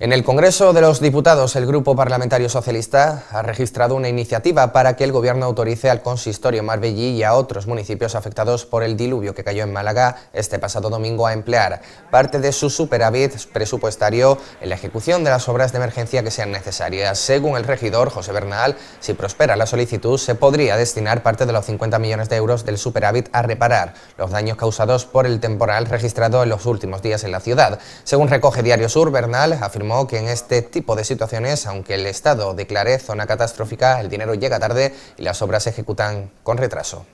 En el Congreso de los Diputados, el Grupo Parlamentario Socialista ha registrado una iniciativa para que el Gobierno autorice al consistorio Marbellí y a otros municipios afectados por el diluvio que cayó en Málaga este pasado domingo a emplear parte de su superávit presupuestario en la ejecución de las obras de emergencia que sean necesarias. Según el regidor José Bernal, si prospera la solicitud, se podría destinar parte de los 50 millones de euros del superávit a reparar los daños causados por el temporal registrado en los últimos días en la ciudad. Según recoge Diario Sur, Bernal afirma que en este tipo de situaciones, aunque el Estado declare zona catastrófica, el dinero llega tarde y las obras se ejecutan con retraso.